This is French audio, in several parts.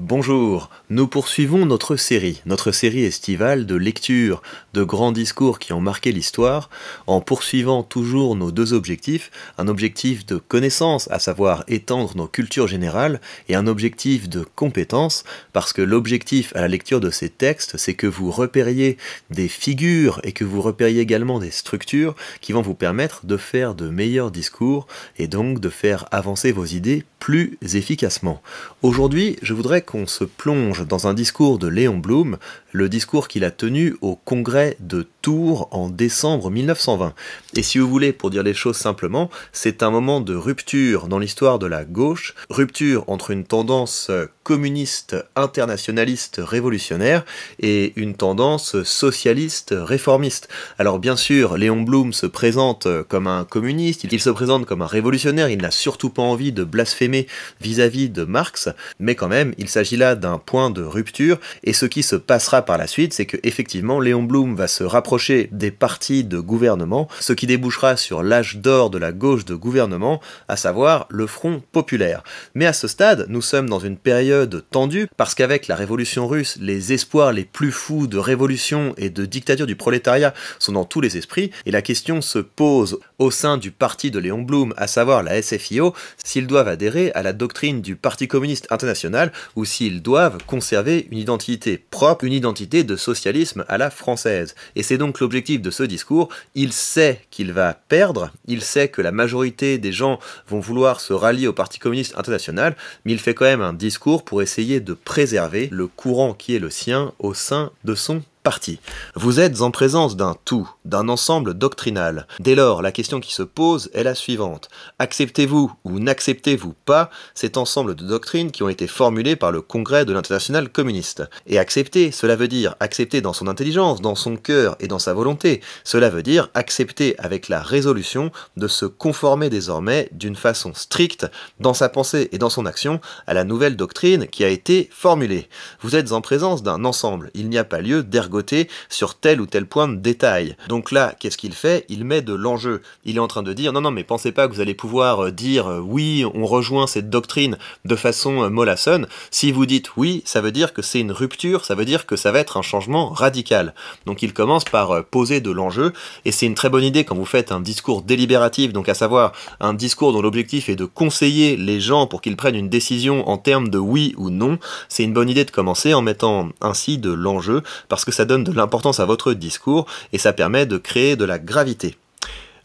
Bonjour, nous poursuivons notre série, notre série estivale de lecture, de grands discours qui ont marqué l'histoire, en poursuivant toujours nos deux objectifs, un objectif de connaissance, à savoir étendre nos cultures générales, et un objectif de compétence, parce que l'objectif à la lecture de ces textes, c'est que vous repériez des figures et que vous repériez également des structures qui vont vous permettre de faire de meilleurs discours et donc de faire avancer vos idées plus efficacement. Aujourd'hui, je voudrais qu'on se plonge dans un discours de Léon Blum, le discours qu'il a tenu au congrès de Tours en décembre 1920. Et si vous voulez, pour dire les choses simplement, c'est un moment de rupture dans l'histoire de la gauche, rupture entre une tendance communiste, internationaliste, révolutionnaire et une tendance socialiste, réformiste. Alors bien sûr, Léon Blum se présente comme un communiste, il se présente comme un révolutionnaire, il n'a surtout pas envie de blasphémer vis-à-vis -vis de Marx, mais quand même, il s'agit là d'un point de rupture, et ce qui se passera par la suite, c'est que effectivement Léon Blum va se rapprocher des partis de gouvernement, ce qui débouchera sur l'âge d'or de la gauche de gouvernement, à savoir le Front populaire. Mais à ce stade, nous sommes dans une période tendue, parce qu'avec la révolution russe, les espoirs les plus fous de révolution et de dictature du prolétariat sont dans tous les esprits, et la question se pose au sein du parti de Léon Blum, à savoir la SFIO, s'ils doivent adhérer à la doctrine du Parti communiste international ou ou s'ils doivent conserver une identité propre, une identité de socialisme à la française. Et c'est donc l'objectif de ce discours. Il sait qu'il va perdre, il sait que la majorité des gens vont vouloir se rallier au Parti communiste international, mais il fait quand même un discours pour essayer de préserver le courant qui est le sien au sein de son partie. Vous êtes en présence d'un tout, d'un ensemble doctrinal. Dès lors, la question qui se pose est la suivante. Acceptez-vous ou n'acceptez-vous pas cet ensemble de doctrines qui ont été formulées par le Congrès de l'International communiste Et accepter, cela veut dire accepter dans son intelligence, dans son cœur et dans sa volonté. Cela veut dire accepter avec la résolution de se conformer désormais d'une façon stricte dans sa pensée et dans son action à la nouvelle doctrine qui a été formulée. Vous êtes en présence d'un ensemble, il n'y a pas lieu d'ergoter côté sur tel ou tel point de détail. Donc là, qu'est-ce qu'il fait Il met de l'enjeu. Il est en train de dire non, non, mais pensez pas que vous allez pouvoir euh, dire euh, oui, on rejoint cette doctrine de façon euh, mollassonne. Si vous dites oui, ça veut dire que c'est une rupture, ça veut dire que ça va être un changement radical. Donc il commence par poser de l'enjeu, et c'est une très bonne idée quand vous faites un discours délibératif, donc à savoir un discours dont l'objectif est de conseiller les gens pour qu'ils prennent une décision en termes de oui ou non. C'est une bonne idée de commencer en mettant ainsi de l'enjeu, parce que ça donne de l'importance à votre discours et ça permet de créer de la gravité.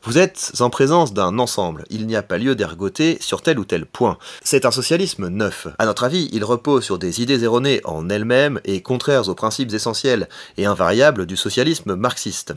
Vous êtes en présence d'un ensemble, il n'y a pas lieu d'ergoter sur tel ou tel point. C'est un socialisme neuf. À notre avis, il repose sur des idées erronées en elles-mêmes et contraires aux principes essentiels et invariables du socialisme marxiste.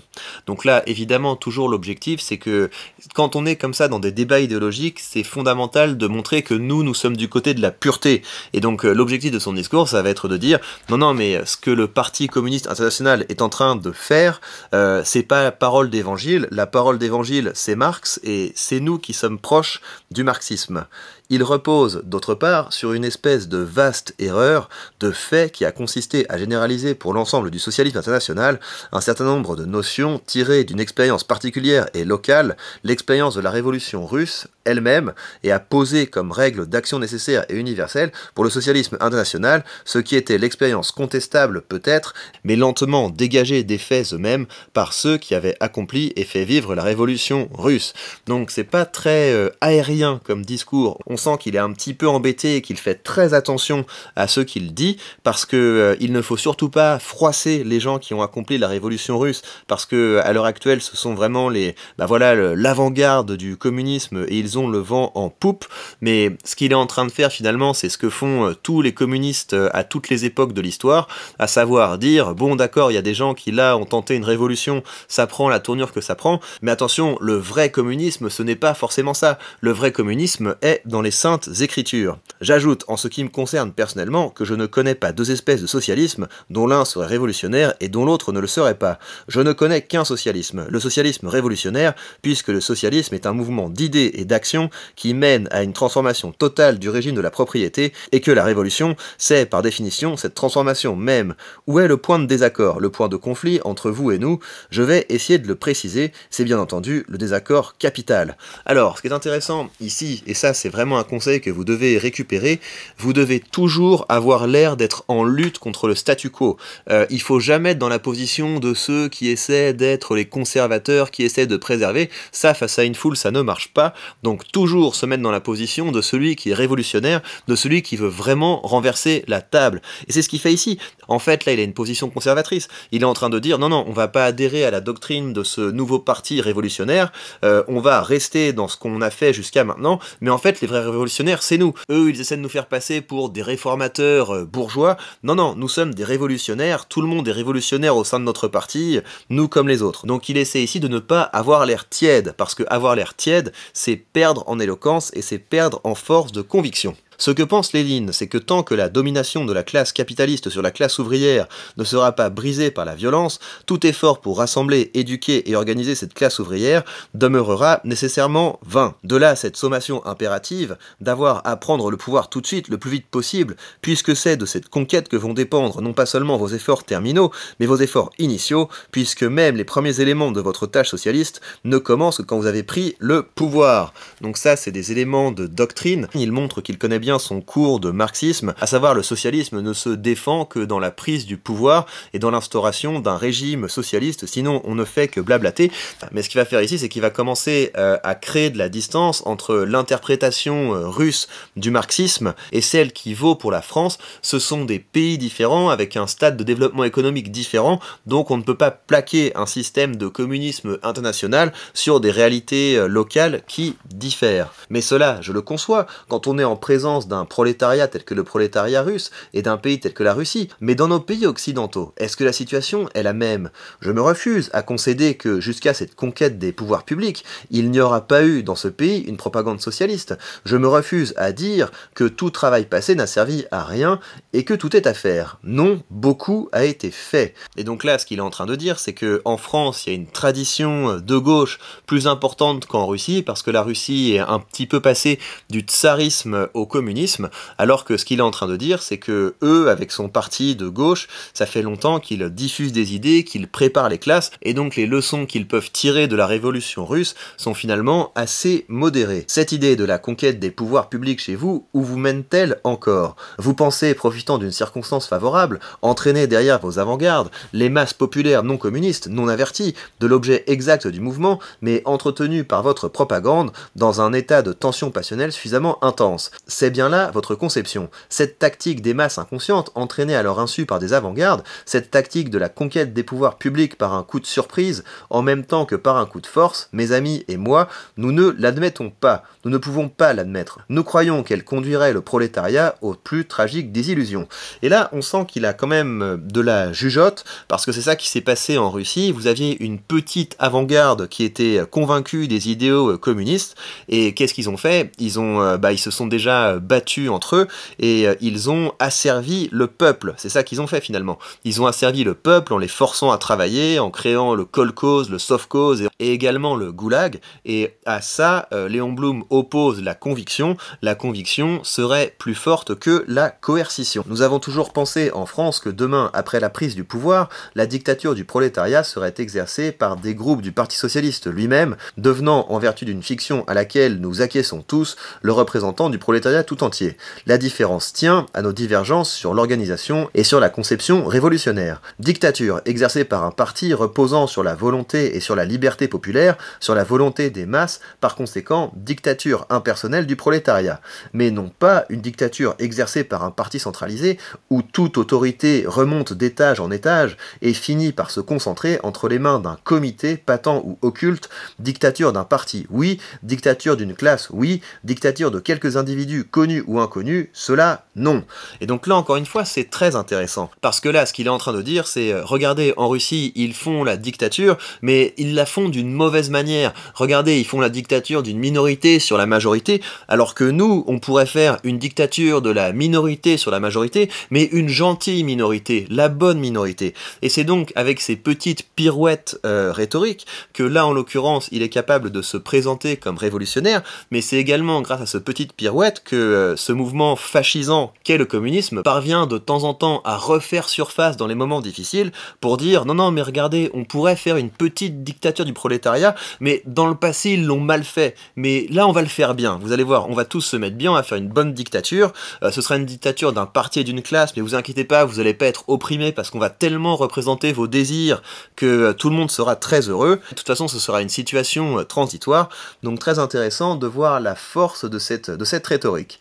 Donc là, évidemment, toujours l'objectif, c'est que quand on est comme ça dans des débats idéologiques, c'est fondamental de montrer que nous, nous sommes du côté de la pureté. Et donc euh, l'objectif de son discours, ça va être de dire, non, non, mais ce que le Parti communiste international est en train de faire, euh, c'est pas la parole d'évangile, la parole d'évangile c'est Marx, et c'est nous qui sommes proches du marxisme. Il repose, d'autre part, sur une espèce de vaste erreur de fait qui a consisté à généraliser pour l'ensemble du socialisme international un certain nombre de notions tirées d'une expérience particulière et locale, l'expérience de la révolution russe elle-même, et à poser comme règle d'action nécessaire et universelle pour le socialisme international ce qui était l'expérience contestable peut-être, mais lentement dégagée des faits eux-mêmes par ceux qui avaient accompli et fait vivre la révolution russe. Donc c'est pas très euh, aérien comme discours qu'il est un petit peu embêté et qu'il fait très attention à ce qu'il dit, parce que euh, il ne faut surtout pas froisser les gens qui ont accompli la révolution russe, parce que à l'heure actuelle, ce sont vraiment les, bah voilà, l'avant-garde du communisme et ils ont le vent en poupe. Mais ce qu'il est en train de faire finalement, c'est ce que font euh, tous les communistes euh, à toutes les époques de l'histoire, à savoir dire bon d'accord, il y a des gens qui là ont tenté une révolution, ça prend la tournure que ça prend, mais attention, le vrai communisme, ce n'est pas forcément ça. Le vrai communisme est dans les saintes écritures. J'ajoute, en ce qui me concerne personnellement, que je ne connais pas deux espèces de socialisme dont l'un serait révolutionnaire et dont l'autre ne le serait pas. Je ne connais qu'un socialisme, le socialisme révolutionnaire, puisque le socialisme est un mouvement d'idées et d'actions qui mène à une transformation totale du régime de la propriété et que la révolution, c'est par définition cette transformation même. Où est le point de désaccord, le point de conflit entre vous et nous Je vais essayer de le préciser, c'est bien entendu le désaccord capital. Alors, ce qui est intéressant ici, et ça c'est vraiment un conseil que vous devez récupérer, vous devez toujours avoir l'air d'être en lutte contre le statu quo. Euh, il faut jamais être dans la position de ceux qui essaient d'être les conservateurs, qui essaient de préserver. Ça, face à une foule, ça ne marche pas. Donc toujours se mettre dans la position de celui qui est révolutionnaire, de celui qui veut vraiment renverser la table. Et c'est ce qu'il fait ici. En fait, là, il a une position conservatrice. Il est en train de dire non, non, on va pas adhérer à la doctrine de ce nouveau parti révolutionnaire. Euh, on va rester dans ce qu'on a fait jusqu'à maintenant. Mais en fait, les vrais révolutionnaires, c'est nous. Eux, ils essaient de nous faire passer pour des réformateurs euh, bourgeois. Non, non, nous sommes des révolutionnaires, tout le monde est révolutionnaire au sein de notre parti, nous comme les autres. Donc il essaie ici de ne pas avoir l'air tiède, parce que avoir l'air tiède, c'est perdre en éloquence et c'est perdre en force de conviction. Ce que pense Léline, c'est que tant que la domination de la classe capitaliste sur la classe ouvrière ne sera pas brisée par la violence, tout effort pour rassembler, éduquer et organiser cette classe ouvrière demeurera nécessairement vain. De là cette sommation impérative d'avoir à prendre le pouvoir tout de suite, le plus vite possible, puisque c'est de cette conquête que vont dépendre non pas seulement vos efforts terminaux, mais vos efforts initiaux, puisque même les premiers éléments de votre tâche socialiste ne commencent que quand vous avez pris le pouvoir. Donc ça, c'est des éléments de doctrine. Il montre qu'il connaît bien son cours de marxisme, à savoir le socialisme ne se défend que dans la prise du pouvoir et dans l'instauration d'un régime socialiste, sinon on ne fait que blablater. Mais ce qu'il va faire ici, c'est qu'il va commencer euh, à créer de la distance entre l'interprétation euh, russe du marxisme et celle qui vaut pour la France. Ce sont des pays différents, avec un stade de développement économique différent, donc on ne peut pas plaquer un système de communisme international sur des réalités euh, locales qui diffèrent. Mais cela, je le conçois, quand on est en présence d'un prolétariat tel que le prolétariat russe et d'un pays tel que la Russie, mais dans nos pays occidentaux, est-ce que la situation est la même Je me refuse à concéder que jusqu'à cette conquête des pouvoirs publics, il n'y aura pas eu dans ce pays une propagande socialiste. Je me refuse à dire que tout travail passé n'a servi à rien et que tout est à faire. Non, beaucoup a été fait. Et donc là, ce qu'il est en train de dire, c'est que en France, il y a une tradition de gauche plus importante qu'en Russie, parce que la Russie est un petit peu passée du tsarisme au communisme communisme, alors que ce qu'il est en train de dire, c'est que eux, avec son parti de gauche, ça fait longtemps qu'ils diffusent des idées, qu'ils préparent les classes, et donc les leçons qu'ils peuvent tirer de la révolution russe sont finalement assez modérées. Cette idée de la conquête des pouvoirs publics chez vous, où vous mène-t-elle encore Vous pensez, profitant d'une circonstance favorable, entraîner derrière vos avant-gardes les masses populaires non communistes, non averties, de l'objet exact du mouvement, mais entretenues par votre propagande dans un état de tension passionnelle suffisamment intense. C'est bien là votre conception. Cette tactique des masses inconscientes, entraînée à leur insu par des avant-gardes, cette tactique de la conquête des pouvoirs publics par un coup de surprise, en même temps que par un coup de force, mes amis et moi, nous ne l'admettons pas, nous ne pouvons pas l'admettre. Nous croyons qu'elle conduirait le prolétariat aux plus tragiques désillusions. Et là, on sent qu'il a quand même euh, de la jugeote, parce que c'est ça qui s'est passé en Russie. Vous aviez une petite avant-garde qui était convaincue des idéaux euh, communistes, et qu'est-ce qu'ils ont fait ils, ont, euh, bah, ils se sont déjà battus entre eux et euh, ils ont asservi le peuple. C'est ça qu'ils ont fait finalement. Ils ont asservi le peuple en les forçant à travailler, en créant le kolkhoz, le sovkhoz et également le goulag. Et à ça, euh, Léon Blum oppose la conviction. La conviction serait plus forte que la coercition. Nous avons toujours pensé en France que demain, après la prise du pouvoir, la dictature du prolétariat serait exercée par des groupes du Parti socialiste lui-même, devenant, en vertu d'une fiction à laquelle nous acquiesçons tous, le représentant du prolétariat tout entier. La différence tient à nos divergences sur l'organisation et sur la conception révolutionnaire. Dictature exercée par un parti reposant sur la volonté et sur la liberté populaire, sur la volonté des masses, par conséquent, dictature impersonnelle du prolétariat. Mais non pas une dictature exercée par un parti centralisé où toute autorité remonte d'étage en étage et finit par se concentrer entre les mains d'un comité patent ou occulte, dictature d'un parti, oui, dictature d'une classe, oui, dictature de quelques individus ou inconnu, cela non. Et donc là encore une fois, c'est très intéressant parce que là ce qu'il est en train de dire c'est euh, regardez en Russie, ils font la dictature mais ils la font d'une mauvaise manière. Regardez, ils font la dictature d'une minorité sur la majorité alors que nous, on pourrait faire une dictature de la minorité sur la majorité mais une gentille minorité, la bonne minorité. Et c'est donc avec ces petites pirouettes euh, rhétoriques que là en l'occurrence, il est capable de se présenter comme révolutionnaire, mais c'est également grâce à ce petite pirouette que euh, ce mouvement fascisant qu'est le communisme parvient de temps en temps à refaire surface dans les moments difficiles pour dire non non mais regardez, on pourrait faire une petite dictature du prolétariat, mais dans le passé ils l'ont mal fait, mais là on va le faire bien. Vous allez voir, on va tous se mettre bien à faire une bonne dictature. Euh, ce sera une dictature d'un parti et d'une classe, mais vous inquiétez pas, vous allez pas être opprimés parce qu'on va tellement représenter vos désirs que euh, tout le monde sera très heureux. De toute façon, ce sera une situation transitoire, donc très intéressant de voir la force de cette, de cette rhétorique.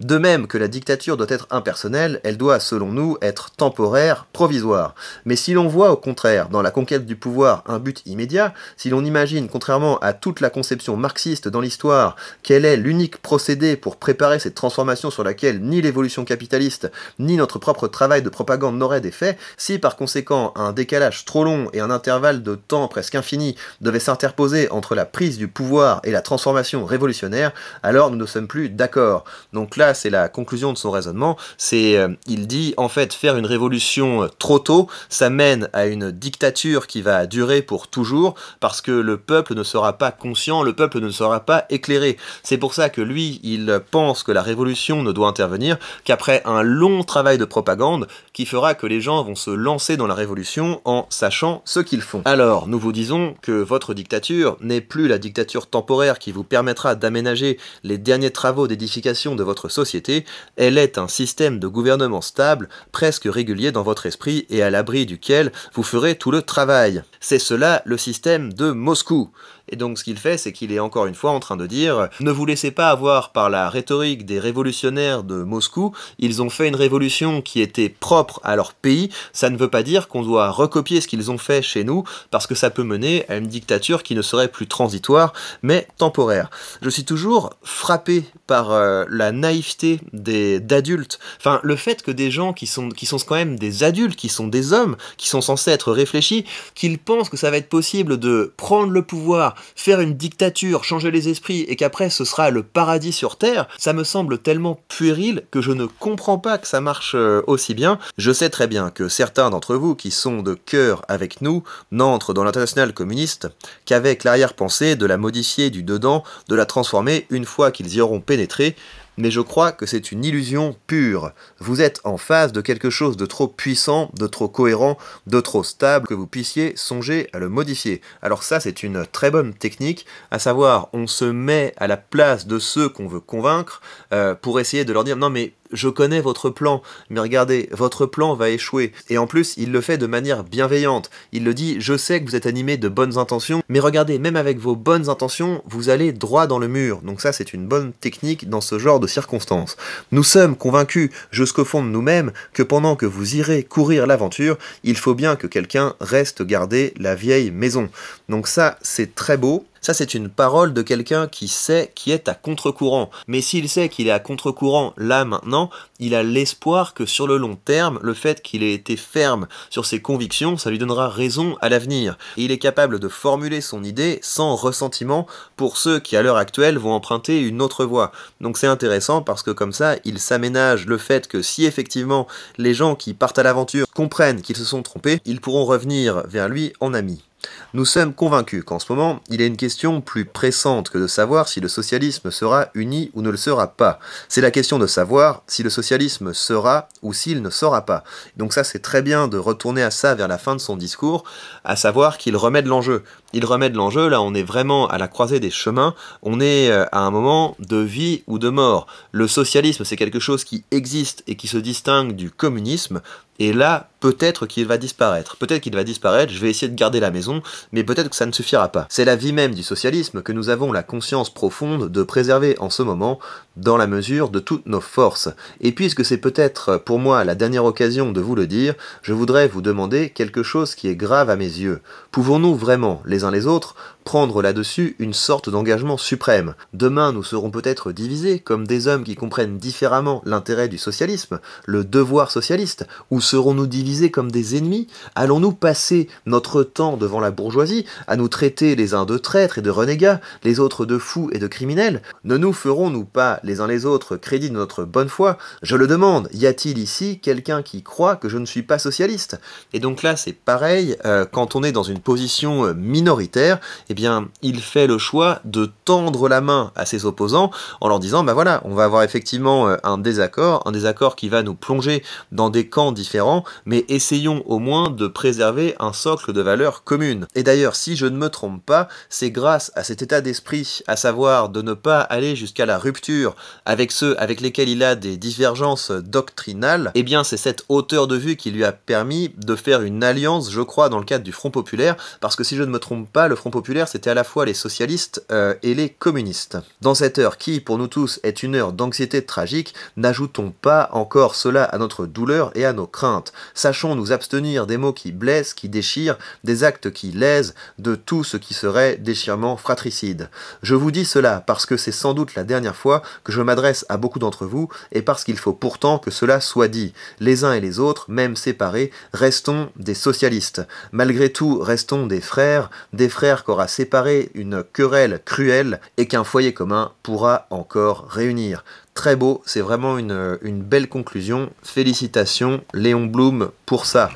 De même que la dictature doit être impersonnelle, elle doit, selon nous, être temporaire, provisoire. Mais si l'on voit au contraire dans la conquête du pouvoir un but immédiat, si l'on imagine, contrairement à toute la conception marxiste dans l'histoire, qu'elle est l'unique procédé pour préparer cette transformation sur laquelle ni l'évolution capitaliste, ni notre propre travail de propagande n'auraient d'effet, si par conséquent un décalage trop long et un intervalle de temps presque infini devait s'interposer entre la prise du pouvoir et la transformation révolutionnaire, alors nous ne sommes plus d'accord. Donc là, c'est la conclusion de son raisonnement, c'est euh, il dit en fait faire une révolution euh, trop tôt, ça mène à une dictature qui va durer pour toujours parce que le peuple ne sera pas conscient, le peuple ne sera pas éclairé. C'est pour ça que lui, il pense que la révolution ne doit intervenir qu'après un long travail de propagande qui fera que les gens vont se lancer dans la révolution en sachant ce qu'ils font. Alors, nous vous disons que votre dictature n'est plus la dictature temporaire qui vous permettra d'aménager les derniers travaux d'édification de votre société, elle est un système de gouvernement stable, presque régulier dans votre esprit et à l'abri duquel vous ferez tout le travail. C'est cela le système de Moscou. Et donc ce qu'il fait, c'est qu'il est encore une fois en train de dire ne vous laissez pas avoir par la rhétorique des révolutionnaires de Moscou, ils ont fait une révolution qui était propre à leur pays, ça ne veut pas dire qu'on doit recopier ce qu'ils ont fait chez nous, parce que ça peut mener à une dictature qui ne serait plus transitoire, mais temporaire. Je suis toujours frappé par euh, la naïveté des d'adultes, enfin le fait que des gens qui sont, qui sont quand même des adultes, qui sont des hommes, qui sont censés être réfléchis, qu'ils pensent que ça va être possible de prendre le pouvoir, faire une dictature, changer les esprits, et qu'après ce sera le paradis sur Terre, ça me semble tellement puéril que je ne comprends pas que ça marche euh, aussi bien. Je sais très bien que certains d'entre vous qui sont de cœur avec nous n'entrent dans l'international communiste qu'avec l'arrière-pensée de la modifier du dedans, de la transformer une fois qu'ils y auront pénétré, mais je crois que c'est une illusion pure. Vous êtes en face de quelque chose de trop puissant, de trop cohérent, de trop stable que vous puissiez songer à le modifier. Alors ça, c'est une très bonne technique, à savoir, on se met à la place de ceux qu'on veut convaincre euh, pour essayer de leur dire non mais je connais votre plan, mais regardez, votre plan va échouer. Et en plus, il le fait de manière bienveillante. Il le dit, je sais que vous êtes animé de bonnes intentions, mais regardez, même avec vos bonnes intentions, vous allez droit dans le mur. Donc ça, c'est une bonne technique dans ce genre de circonstances. Nous sommes convaincus, jusqu'au fond de nous-mêmes, que pendant que vous irez courir l'aventure, il faut bien que quelqu'un reste garder la vieille maison. Donc ça, c'est très beau. Ça, c'est une parole de quelqu'un qui sait qui est à contre-courant. Mais s'il sait qu'il est à contre-courant là maintenant, il a l'espoir que sur le long terme, le fait qu'il ait été ferme sur ses convictions, ça lui donnera raison à l'avenir. Et il est capable de formuler son idée sans ressentiment pour ceux qui, à l'heure actuelle, vont emprunter une autre voie. Donc c'est intéressant parce que comme ça, il s'aménage le fait que si effectivement les gens qui partent à l'aventure comprennent qu'ils se sont trompés, ils pourront revenir vers lui en ami. Nous sommes convaincus qu'en ce moment, il est une question plus pressante que de savoir si le socialisme sera uni ou ne le sera pas. C'est la question de savoir si le socialisme sera ou s'il ne sera pas. Donc ça, c'est très bien de retourner à ça vers la fin de son discours, à savoir qu'il remet de l'enjeu. Il remet de l'enjeu, là, on est vraiment à la croisée des chemins, on est euh, à un moment de vie ou de mort. Le socialisme, c'est quelque chose qui existe et qui se distingue du communisme. Et là, peut-être qu'il va disparaître. Peut-être qu'il va disparaître, je vais essayer de garder la maison, mais peut-être que ça ne suffira pas. C'est la vie même du socialisme que nous avons la conscience profonde de préserver en ce moment, dans la mesure de toutes nos forces. Et puisque c'est peut-être pour moi la dernière occasion de vous le dire, je voudrais vous demander quelque chose qui est grave à mes yeux. Pouvons-nous vraiment, les uns les autres, prendre là-dessus une sorte d'engagement suprême Demain, nous serons peut-être divisés comme des hommes qui comprennent différemment l'intérêt du socialisme, le devoir socialiste, ou serons-nous divisés comme des ennemis Allons-nous passer notre temps devant la bourgeoisie à nous traiter les uns de traîtres et de renégats, les autres de fous et de criminels Ne nous ferons-nous pas les uns les autres crédit de notre bonne foi Je le demande, y a-t-il ici quelqu'un qui croit que je ne suis pas socialiste Et donc là, c'est pareil, euh, quand on est dans une position euh, minoritaire, eh bien, il fait le choix de tendre la main à ses opposants en leur disant, bah voilà, on va avoir effectivement euh, un désaccord, un désaccord qui va nous plonger dans des camps différents mais essayons au moins de préserver un socle de valeurs communes. Et d'ailleurs, si je ne me trompe pas, c'est grâce à cet état d'esprit, à savoir de ne pas aller jusqu'à la rupture avec ceux avec lesquels il a des divergences doctrinales, et eh bien c'est cette hauteur de vue qui lui a permis de faire une alliance, je crois, dans le cadre du Front Populaire, parce que si je ne me trompe pas, le Front Populaire, c'était à la fois les socialistes euh, et les communistes. Dans cette heure qui, pour nous tous, est une heure d'anxiété tragique, n'ajoutons pas encore cela à notre douleur et à nos craintes Sachons nous abstenir des mots qui blessent, qui déchirent, des actes qui lésent, de tout ce qui serait déchirement fratricide. Je vous dis cela parce que c'est sans doute la dernière fois que je m'adresse à beaucoup d'entre vous et parce qu'il faut pourtant que cela soit dit. Les uns et les autres, même séparés, restons des socialistes. Malgré tout, restons des frères, des frères qu'aura séparé une querelle cruelle et qu'un foyer commun pourra encore réunir. Très beau, c'est vraiment une, euh, une belle conclusion. Félicitations, Léon Blum, pour ça.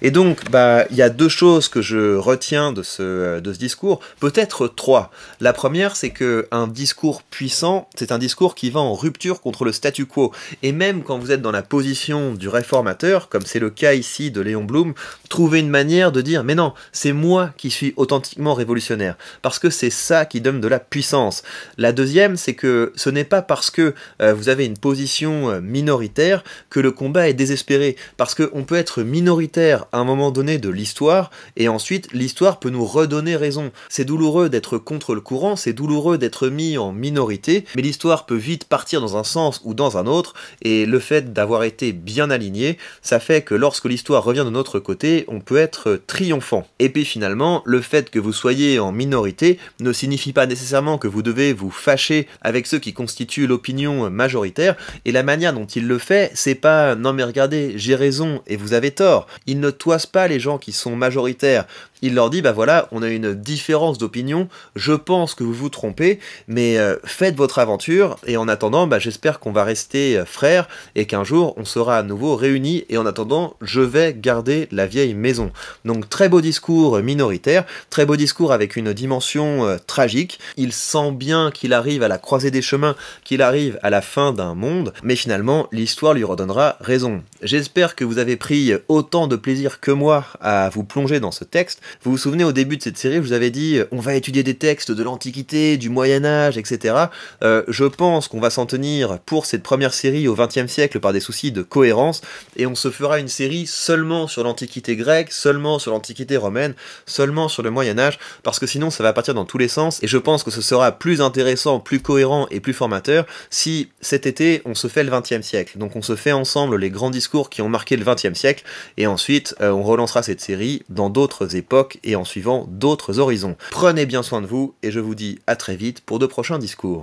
Et donc, bah, il y a deux choses que je retiens de ce, de ce discours, peut-être trois. La première, c'est que un discours puissant, c'est un discours qui va en rupture contre le statu quo. Et même quand vous êtes dans la position du réformateur, comme c'est le cas ici de Léon Blum, trouver une manière de dire mais non, c'est moi qui suis authentiquement révolutionnaire, parce que c'est ça qui donne de la puissance. La deuxième, c'est que ce n'est pas parce que euh, vous avez une position euh, minoritaire que le combat est désespéré, parce qu'on peut être minoritaire à un moment donné de l'histoire, et ensuite l'histoire peut nous redonner raison. C'est douloureux d'être contre le courant, c'est douloureux d'être mis en minorité, mais l'histoire peut vite partir dans un sens ou dans un autre, et le fait d'avoir été bien aligné, ça fait que lorsque l'histoire revient de notre côté, on peut être triomphant. Et puis finalement, le fait que vous soyez en minorité ne signifie pas nécessairement que vous devez vous fâcher avec ceux qui constituent l'opinion majoritaire, et la manière dont il le fait, c'est pas non mais regardez, j'ai raison et vous avez tort. Il ne toise pas les gens qui sont majoritaires. Il leur dit, bah voilà, on a une différence d'opinion, je pense que vous vous trompez, mais euh, faites votre aventure, et en attendant, bah, j'espère qu'on va rester euh, frères, et qu'un jour on sera à nouveau réunis, et en attendant, je vais garder la vieille maison. Donc très beau discours euh, minoritaire, très beau discours avec une dimension tragique, il sent bien qu'il arrive à la croisée des chemins, qu'il arrive à la fin d'un monde, mais finalement, l'histoire lui redonnera raison. J'espère que vous avez pris autant de plaisir que moi à vous plonger dans ce texte, vous vous souvenez au début de cette série, je vous avais dit euh, on va étudier des textes de l'Antiquité, du Moyen Âge, etc. Euh, je pense qu'on va s'en tenir pour cette première série au XXe siècle par des soucis de cohérence, et on se fera une série seulement sur l'Antiquité grecque, seulement sur l'Antiquité romaine, seulement sur le Moyen Âge, parce que sinon ça va partir dans tous les sens, et je pense que ce sera plus intéressant, plus cohérent et plus formateur si cet été on se fait le XXe siècle. Donc on se fait ensemble les grands discours qui ont marqué le XXe siècle, et ensuite euh, on relancera cette série dans d'autres époques et en suivant d'autres horizons. Prenez bien soin de vous, et je vous dis à très vite pour de prochains discours.